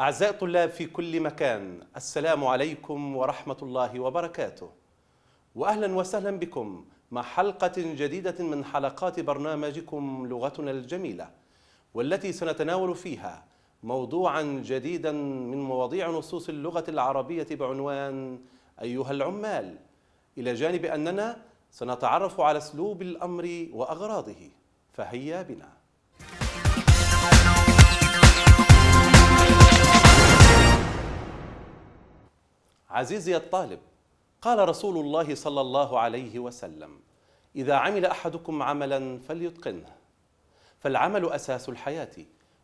أعزائي الطلاب في كل مكان السلام عليكم ورحمة الله وبركاته وأهلا وسهلا بكم مع حلقة جديدة من حلقات برنامجكم لغتنا الجميلة والتي سنتناول فيها موضوعا جديدا من مواضيع نصوص اللغة العربية بعنوان أيها العمال إلى جانب أننا سنتعرف على اسلوب الأمر وأغراضه فهيا بنا عزيزي الطالب قال رسول الله صلى الله عليه وسلم إذا عمل أحدكم عملا فليتقنه فالعمل أساس الحياة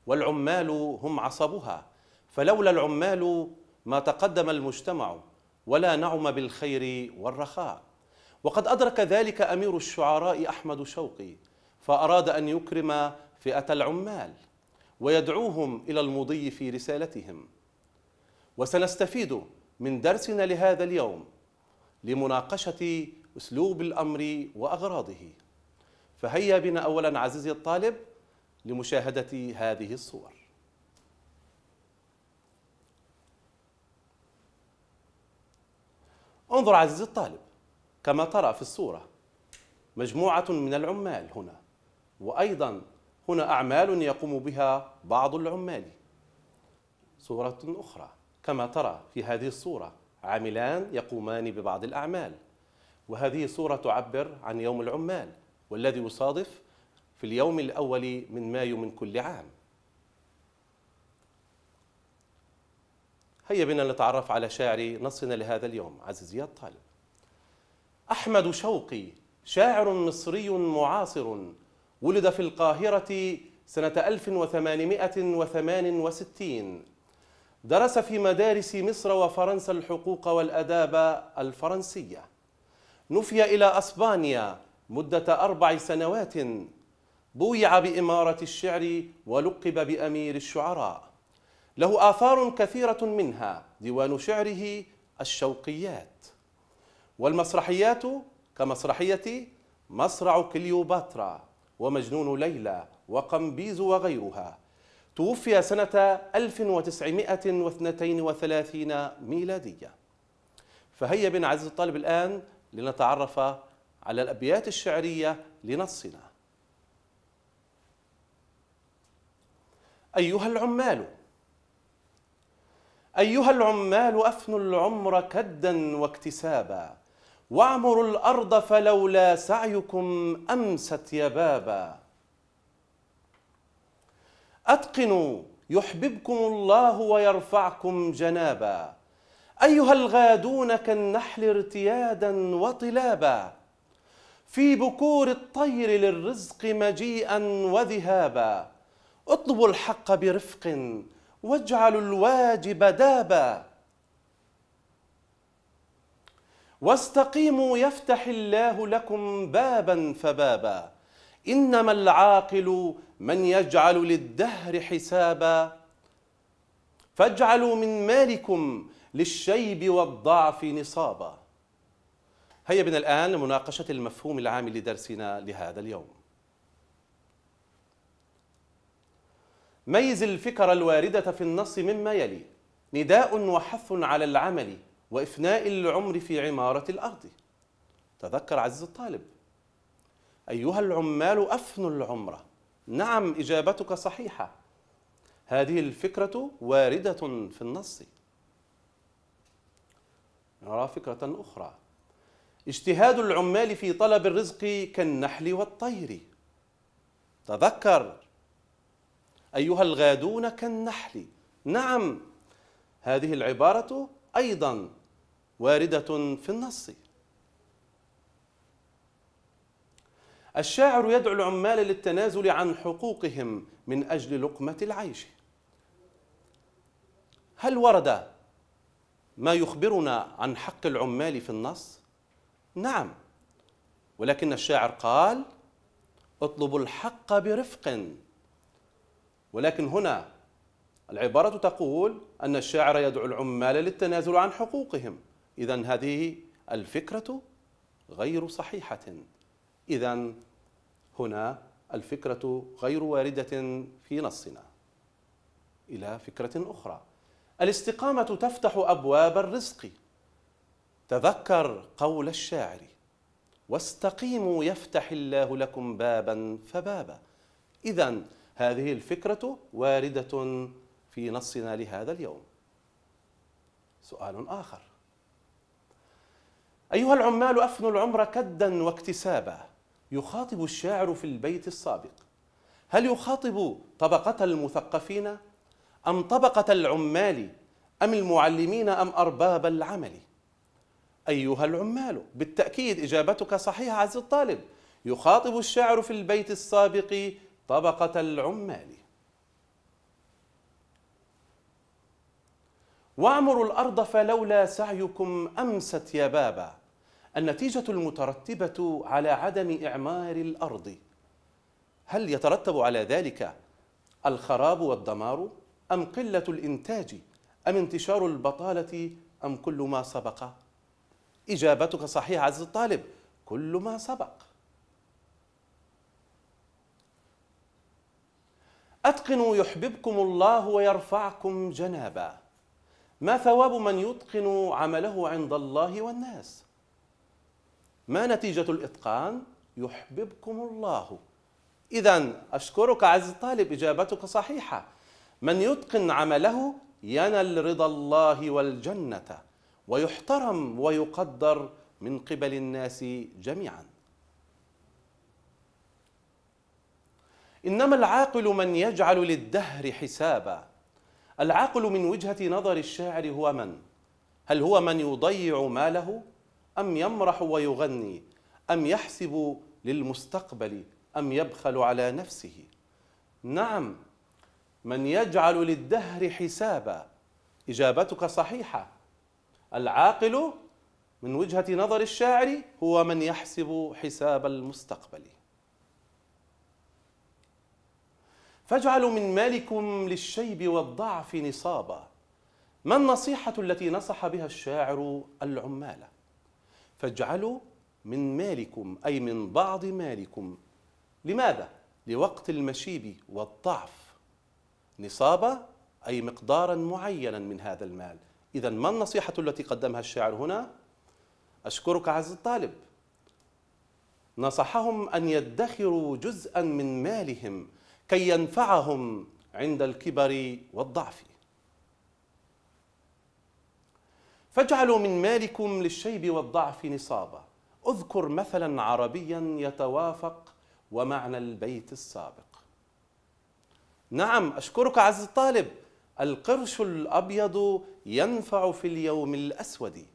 والعمال هم عصبها فلولا العمال ما تقدم المجتمع ولا نعم بالخير والرخاء وقد أدرك ذلك أمير الشعراء أحمد شوقي فأراد أن يكرم فئة العمال ويدعوهم إلى المضي في رسالتهم وسنستفيد من درسنا لهذا اليوم لمناقشة أسلوب الأمر وأغراضه فهيا بنا أولا عزيزي الطالب لمشاهدة هذه الصور انظر عزيزي الطالب كما ترى في الصورة مجموعة من العمال هنا وأيضا هنا أعمال يقوم بها بعض العمال صورة أخرى كما ترى في هذه الصورة عاملان يقومان ببعض الأعمال وهذه الصورة تعبر عن يوم العمال والذي يصادف في اليوم الأول من مايو من كل عام هيا بنا نتعرف على شاعر نصنا لهذا اليوم عزيزي الطالب أحمد شوقي شاعر مصري معاصر ولد في القاهرة سنة 1868 درس في مدارس مصر وفرنسا الحقوق والأداب الفرنسية نفي إلى أسبانيا مدة أربع سنوات بويع بإمارة الشعر ولقب بأمير الشعراء له آثار كثيرة منها ديوان شعره الشوقيات والمسرحيات كمسرحية مصرع كليوباترا ومجنون ليلى وقمبيز وغيرها توفي سنة 1932 ميلادية فهيا بنا عزيز الطالب الآن لنتعرف على الأبيات الشعرية لنصنا أيها العمال أيها العمال أفنوا العمر كدا واكتسابا واعمروا الأرض فلولا سعيكم أمست يبابا أتقنوا يحببكم الله ويرفعكم جنابا أيها الغادون كالنحل ارتيادا وطلابا في بكور الطير للرزق مجيئا وذهابا اطلبوا الحق برفق واجعلوا الواجب دابا واستقيموا يفتح الله لكم بابا فبابا إنما العاقل من يجعل للدهر حسابا فاجعلوا من مالكم للشيب والضعف نصابا هيا بنا الآن لمناقشة المفهوم العام لدرسنا لهذا اليوم ميز الفكرة الواردة في النص مما يلي نداء وحث على العمل وإفناء العمر في عمارة الأرض تذكر عزيز الطالب أيها العمال أفنوا العمره نعم إجابتك صحيحة هذه الفكرة واردة في النص نرى فكرة أخرى اجتهاد العمال في طلب الرزق كالنحل والطير تذكر أيها الغادون كالنحل نعم هذه العبارة أيضا واردة في النص الشاعر يدعو العمال للتنازل عن حقوقهم من أجل لقمة العيش هل ورد ما يخبرنا عن حق العمال في النص؟ نعم ولكن الشاعر قال اطلبوا الحق برفق ولكن هنا العبارة تقول أن الشاعر يدعو العمال للتنازل عن حقوقهم إذا هذه الفكرة غير صحيحة إذا هنا الفكرة غير واردة في نصنا إلى فكرة أخرى الاستقامة تفتح أبواب الرزق تذكر قول الشاعر واستقيموا يفتح الله لكم بابا فبابا إذا هذه الفكرة واردة في نصنا لهذا اليوم سؤال آخر أيها العمال أفنوا العمر كدا واكتسابا يخاطب الشاعر في البيت السابق هل يخاطب طبقة المثقفين أم طبقة العمال أم المعلمين أم أرباب العمل أيها العمال بالتأكيد إجابتك صحيحة عزيزي الطالب يخاطب الشاعر في البيت السابق طبقة العمال واعمروا الأرض فلولا سعيكم أمست يا بابا النتيجة المترتبة على عدم إعمار الأرض هل يترتب على ذلك الخراب والدمار أم قلة الإنتاج أم انتشار البطالة أم كل ما سبق إجابتك صحيحة عزيزي الطالب كل ما سبق أتقنوا يحببكم الله ويرفعكم جنابا ما ثواب من يتقن عمله عند الله والناس ما نتيجة الإتقان؟ يحببكم الله إذا أشكرك عزيزي الطالب إجابتك صحيحة من يتقن عمله ينال رضا الله والجنة ويحترم ويقدر من قبل الناس جميعا إنما العاقل من يجعل للدهر حسابا العاقل من وجهة نظر الشاعر هو من؟ هل هو من يضيع ماله؟ أم يمرح ويغني أم يحسب للمستقبل أم يبخل على نفسه نعم من يجعل للدهر حسابا إجابتك صحيحة العاقل من وجهة نظر الشاعر هو من يحسب حساب المستقبل فاجعلوا من مالكم للشيب والضعف نصابا ما النصيحة التي نصح بها الشاعر العمال فاجعلوا من مالكم أي من بعض مالكم لماذا؟ لوقت المشيب والضعف نصابة أي مقدارا معينا من هذا المال إذا ما النصيحة التي قدمها الشاعر هنا؟ أشكرك عز الطالب نصحهم أن يدخروا جزءا من مالهم كي ينفعهم عند الكبر والضعف فاجعلوا من مالكم للشيب والضعف نصابا اذكر مثلا عربيا يتوافق ومعنى البيت السابق نعم أشكرك عز الطالب القرش الأبيض ينفع في اليوم الأسود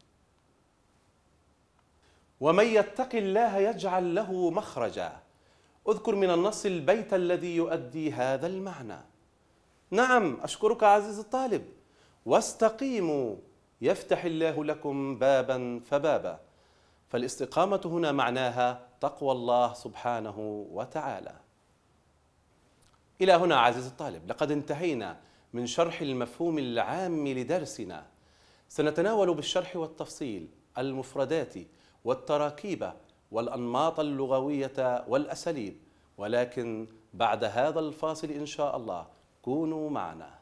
ومن يتق الله يجعل له مخرجا اذكر من النص البيت الذي يؤدي هذا المعنى نعم أشكرك عزيز الطالب واستقيموا يفتح الله لكم بابا فبابا فالاستقامة هنا معناها تقوى الله سبحانه وتعالى إلى هنا عزيزي الطالب لقد انتهينا من شرح المفهوم العام لدرسنا سنتناول بالشرح والتفصيل المفردات والتراكيب والأنماط اللغوية والأساليب ولكن بعد هذا الفاصل إن شاء الله كونوا معنا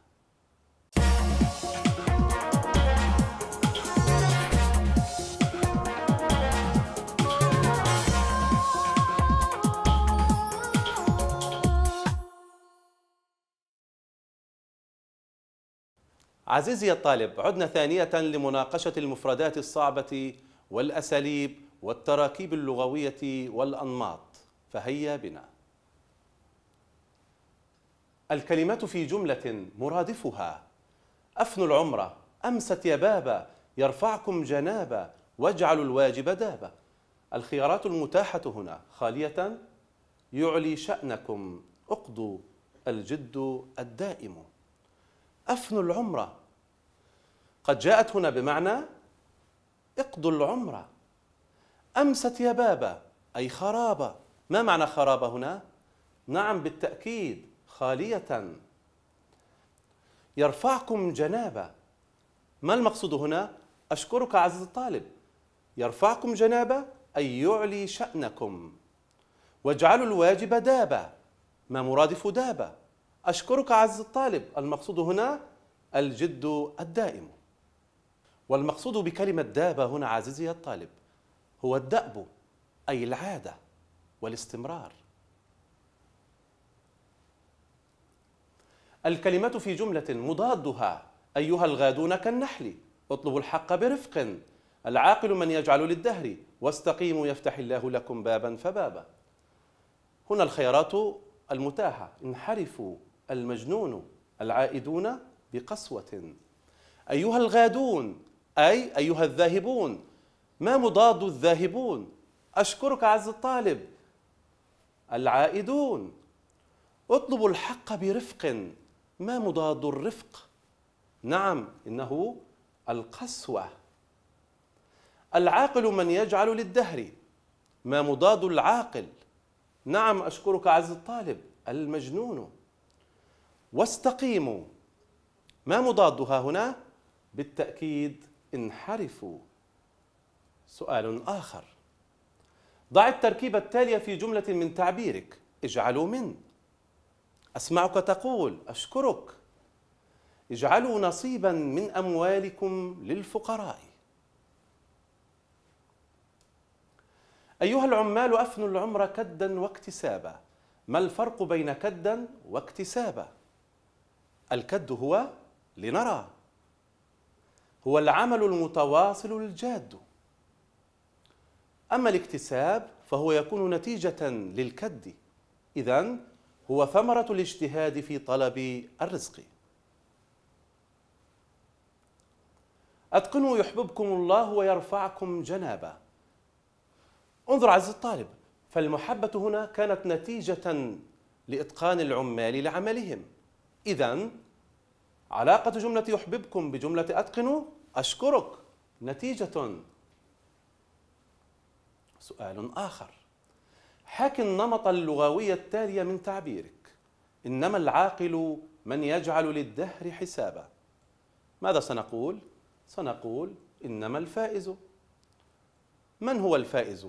عزيزي الطالب عدنا ثانية لمناقشة المفردات الصعبة والأساليب والتراكيب اللغوية والأنماط فهيا بنا الكلمات في جملة مرادفها أفنوا العمرة أمست يا بابا يرفعكم جنابا واجعلوا الواجب دابا الخيارات المتاحة هنا خالية يعلي شأنكم اقضوا الجد الدائم أفنوا العمره قد جاءت هنا بمعنى اقضوا العمرة أمست يا بابا أي خرابة ما معنى خرابة هنا؟ نعم بالتأكيد خالية يرفعكم جنابة ما المقصود هنا؟ أشكرك عزيزي الطالب يرفعكم جنابة أي يعلي شأنكم واجعلوا الواجب دابة ما مرادف دابة أشكرك عزيزي الطالب المقصود هنا الجد الدائم والمقصود بكلمة دابة هنا عزيزي الطالب هو الدأب أي العادة والاستمرار الكلمة في جملة مضادها أيها الغادون كالنحل اطلبوا الحق برفق العاقل من يجعل للدهر واستقيموا يفتح الله لكم بابا فبابا هنا الخيارات المتاحة انحرفوا المجنون العائدون بقسوة أيها الغادون أي أيها الذاهبون ما مضاد الذاهبون أشكرك عز الطالب العائدون اطلبوا الحق برفق ما مضاد الرفق نعم إنه القسوة العاقل من يجعل للدهر ما مضاد العاقل نعم أشكرك عز الطالب المجنون واستقيموا ما مضادها هنا بالتأكيد انحرفوا سؤال آخر ضع التركيبة التالية في جملة من تعبيرك اجعلوا من أسمعك تقول أشكرك اجعلوا نصيبا من أموالكم للفقراء أيها العمال أفنوا العمر كدا واكتسابا ما الفرق بين كدا واكتسابا الكد هو لنرى هو العمل المتواصل الجاد أما الاكتساب فهو يكون نتيجة للكد إذا هو ثمرة الاجتهاد في طلب الرزق أتقنوا يحببكم الله ويرفعكم جنابا انظر عز الطالب فالمحبة هنا كانت نتيجة لإتقان العمال لعملهم إذا علاقة جملة يحببكم بجملة أتقنوا أشكرك نتيجة سؤال آخر حك النمط اللغوي التالي من تعبيرك إنما العاقل من يجعل للدهر حسابا ماذا سنقول؟ سنقول إنما الفائز من هو الفائز؟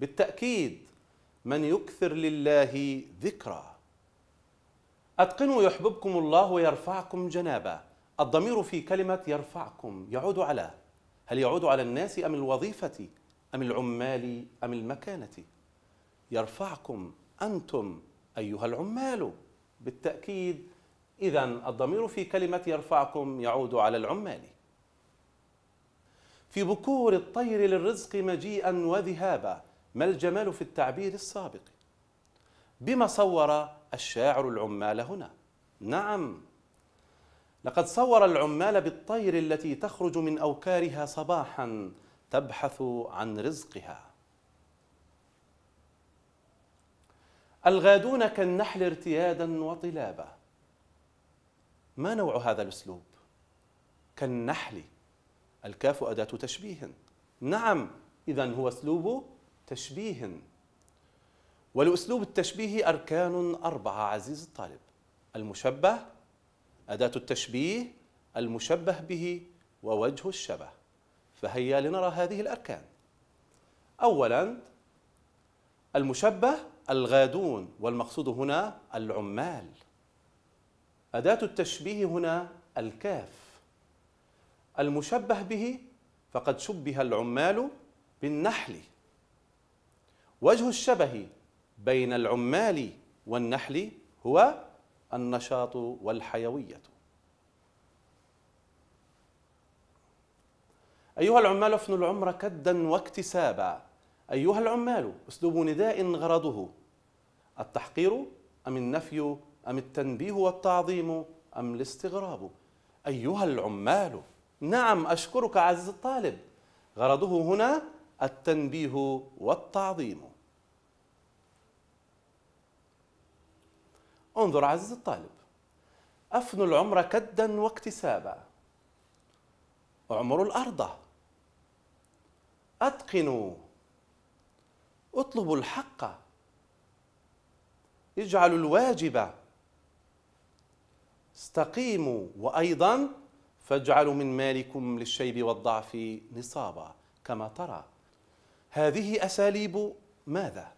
بالتأكيد من يكثر لله ذكرًا أتقنوا يحببكم الله ويرفعكم جنابا الضمير في كلمة يرفعكم يعود على هل يعود على الناس أم الوظيفة أم العمال أم المكانة يرفعكم أنتم أيها العمال بالتأكيد إذا الضمير في كلمة يرفعكم يعود على العمال في بكور الطير للرزق مجيئا وذهابا ما الجمال في التعبير السابق بما صور الشاعر العمال هنا نعم لقد صور العمال بالطير التي تخرج من اوكارها صباحا تبحث عن رزقها الغادون كالنحل ارتيادا وطلابا ما نوع هذا الاسلوب كالنحل الكاف اداه تشبيه نعم اذا هو اسلوب تشبيه ولأسلوب التشبيه أركان أربعة عزيز الطالب المشبه أداة التشبيه المشبه به ووجه الشبه فهيا لنرى هذه الأركان أولا المشبه الغادون والمقصود هنا العمال أداة التشبيه هنا الكاف المشبه به فقد شبه العمال بالنحل وجه الشبه بين العمال والنحل هو النشاط والحيوية أيها العمال افنوا العمر كدا واكتسابا أيها العمال أسلوب نداء غرضه التحقير أم النفي أم التنبيه والتعظيم أم الاستغراب أيها العمال نعم أشكرك عزيز الطالب غرضه هنا التنبيه والتعظيم انظر عزيز الطالب أفن العمر كدا واكتسابا اعمروا الأرض أتقنوا اطلبوا الحق اجعلوا الواجب استقيموا وأيضا فاجعلوا من مالكم للشيب والضعف نصابا كما ترى هذه أساليب ماذا؟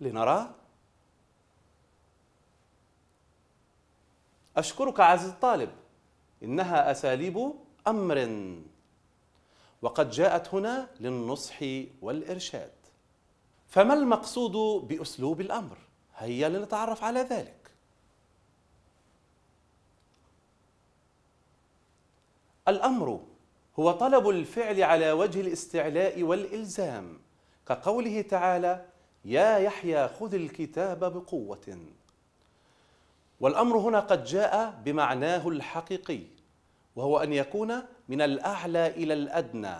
لنرى أشكرك عزيزي الطالب إنها أساليب أمر وقد جاءت هنا للنصح والإرشاد فما المقصود بأسلوب الأمر؟ هيا لنتعرف على ذلك الأمر هو طلب الفعل على وجه الاستعلاء والإلزام كقوله تعالى يا يحيى خذ الكتاب بقوة والأمر هنا قد جاء بمعناه الحقيقي وهو أن يكون من الأعلى إلى الأدنى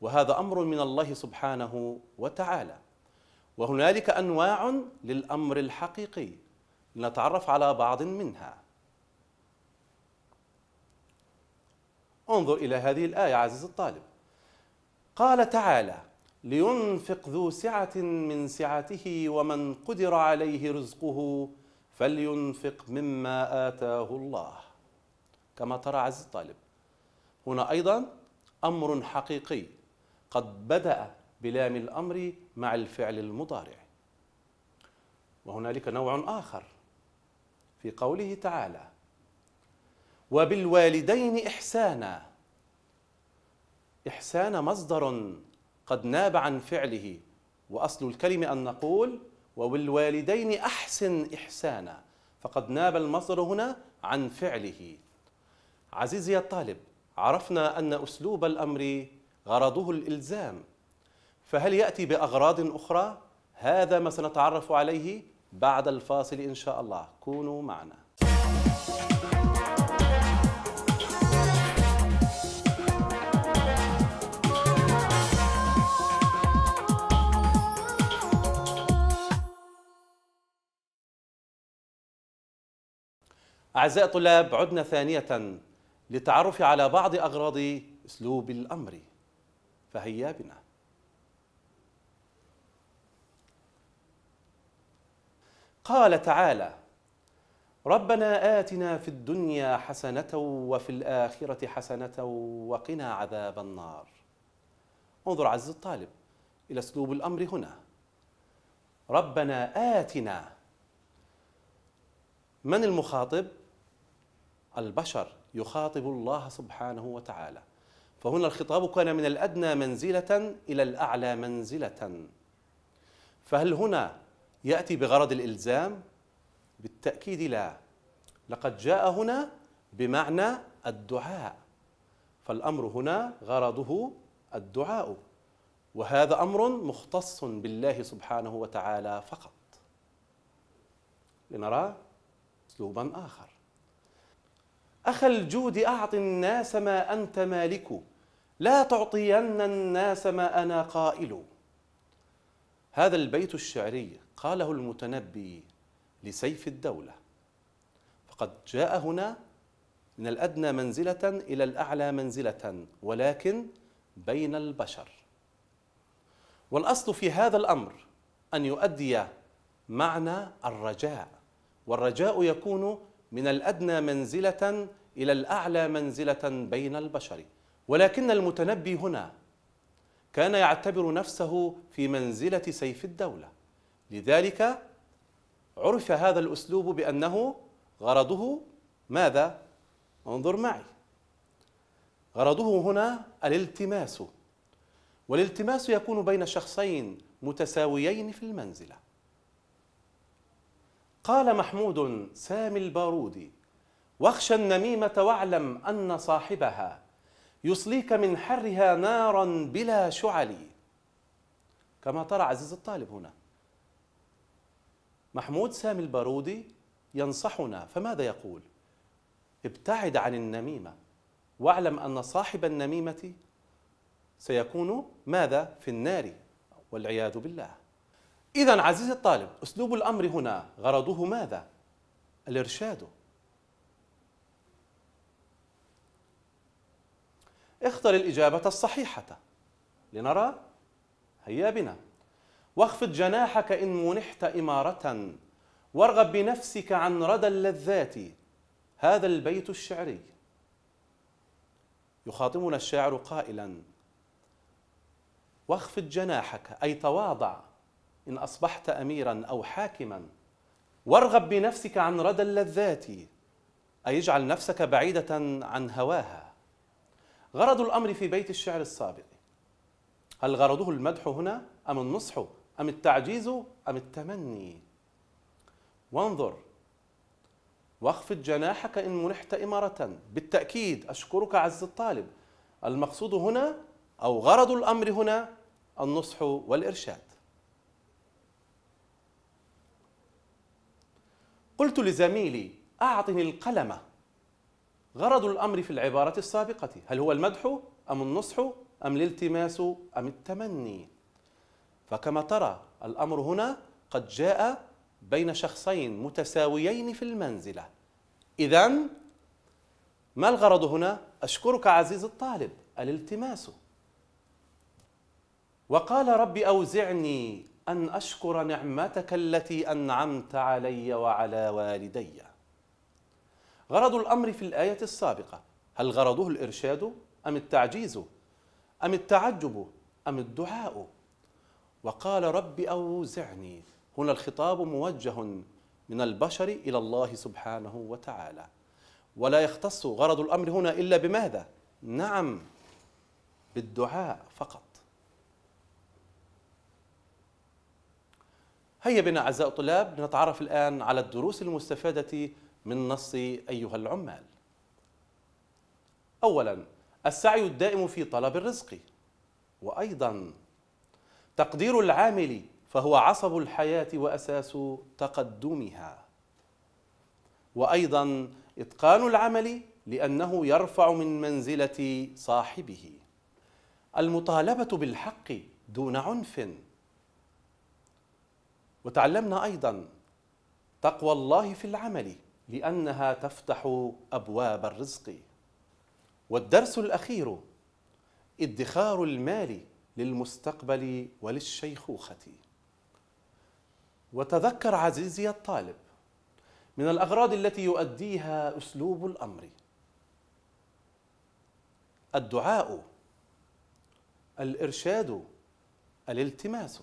وهذا أمر من الله سبحانه وتعالى وهنالك أنواع للأمر الحقيقي لنتعرف على بعض منها انظر إلى هذه الآية عزيزي الطالب قال تعالى لينفق ذو سعة من سعته ومن قدر عليه رزقه فلينفق مما آتاه الله كما ترى عزيزي الطالب هنا أيضا أمر حقيقي قد بدأ بلام الأمر مع الفعل المضارع وهنالك نوع آخر في قوله تعالى وبالوالدين إحسانا إحسان مصدر قد ناب عن فعله وأصل الكلمة أن نقول وبالوالدين أحسن إحسانا فقد ناب المصدر هنا عن فعله عزيزي الطالب عرفنا أن أسلوب الأمر غرضه الإلزام فهل يأتي بأغراض أخرى؟ هذا ما سنتعرف عليه بعد الفاصل إن شاء الله كونوا معنا أعزائي الطلاب عدنا ثانية للتعرف على بعض أغراض أسلوب الأمر فهيا بنا قال تعالى ربنا آتنا في الدنيا حسنة وفي الآخرة حسنة وقنا عذاب النار انظر عز الطالب إلى أسلوب الأمر هنا ربنا آتنا من المخاطب البشر يخاطب الله سبحانه وتعالى فهنا الخطاب كان من الادنى منزله الى الاعلى منزله فهل هنا ياتي بغرض الالزام بالتاكيد لا لقد جاء هنا بمعنى الدعاء فالامر هنا غرضه الدعاء وهذا امر مختص بالله سبحانه وتعالى فقط لنرى اسلوبا اخر أخ الجود أعط الناس ما أنت مالك لا تعطين الناس ما أنا قائل هذا البيت الشعري قاله المتنبي لسيف الدولة فقد جاء هنا من الأدنى منزلة إلى الأعلى منزلة ولكن بين البشر والأصل في هذا الأمر أن يؤدي معنى الرجاء والرجاء يكون من الأدنى منزلة إلى الأعلى منزلة بين البشر ولكن المتنبي هنا كان يعتبر نفسه في منزلة سيف الدولة لذلك عرف هذا الأسلوب بأنه غرضه ماذا؟ انظر معي غرضه هنا الالتماس والالتماس يكون بين شخصين متساويين في المنزله قال محمود سامي البارودي واخشى النميمة واعلم أن صاحبها يصليك من حرها نارا بلا شعل كما ترى عزيز الطالب هنا محمود سامي البارودي ينصحنا فماذا يقول ابتعد عن النميمة واعلم أن صاحب النميمة سيكون ماذا في النار والعياذ بالله إذا عزيزي الطالب أسلوب الأمر هنا غرضه ماذا؟ الإرشاد اختر الإجابة الصحيحة لنرى هيا بنا واخفض جناحك إن منحت إمارة وارغب بنفسك عن ردى اللذات هذا البيت الشعري يخاطبنا الشاعر قائلا واخفض جناحك أي تواضع إن أصبحت أميرا أو حاكما وارغب بنفسك عن ردى اللذات أي اجعل نفسك بعيدة عن هواها غرض الأمر في بيت الشعر السابق هل غرضه المدح هنا أم النصح أم التعجيز أم التمني وانظر واخفض جناحك إن منحت إمارة بالتأكيد أشكرك عز الطالب المقصود هنا أو غرض الأمر هنا النصح والإرشاد قلت لزميلي أعطني القلم غرض الأمر في العبارة السابقة هل هو المدح أم النصح أم الالتماس أم التمني فكما ترى الأمر هنا قد جاء بين شخصين متساويين في المنزلة إذا ما الغرض هنا؟ أشكرك عزيز الطالب الالتماس وقال رب أوزعني أن أشكر نعمتك التي أنعمت علي وعلى والدي غرض الأمر في الآية السابقة هل غرضه الإرشاد أم التعجيز أم التعجب أم الدعاء وقال رب أوزعني هنا الخطاب موجه من البشر إلى الله سبحانه وتعالى ولا يختص غرض الأمر هنا إلا بماذا؟ نعم بالدعاء فقط هيا بنا أعزائي الطلاب لنتعرف الآن على الدروس المستفادة من نص أيها العمال أولا السعي الدائم في طلب الرزق وأيضا تقدير العامل فهو عصب الحياة وأساس تقدمها وأيضا إتقان العمل لأنه يرفع من منزلة صاحبه المطالبة بالحق دون عنف وتعلمنا أيضا تقوى الله في العمل لأنها تفتح أبواب الرزق والدرس الأخير ادخار المال للمستقبل وللشيخوخة وتذكر عزيزي الطالب من الأغراض التي يؤديها أسلوب الأمر الدعاء الإرشاد الالتماس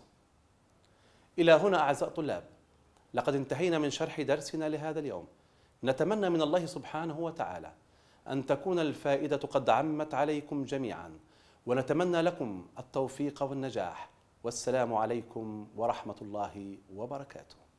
إلى هنا أعزائي الطلاب لقد انتهينا من شرح درسنا لهذا اليوم نتمنى من الله سبحانه وتعالى أن تكون الفائدة قد عمت عليكم جميعا ونتمنى لكم التوفيق والنجاح والسلام عليكم ورحمة الله وبركاته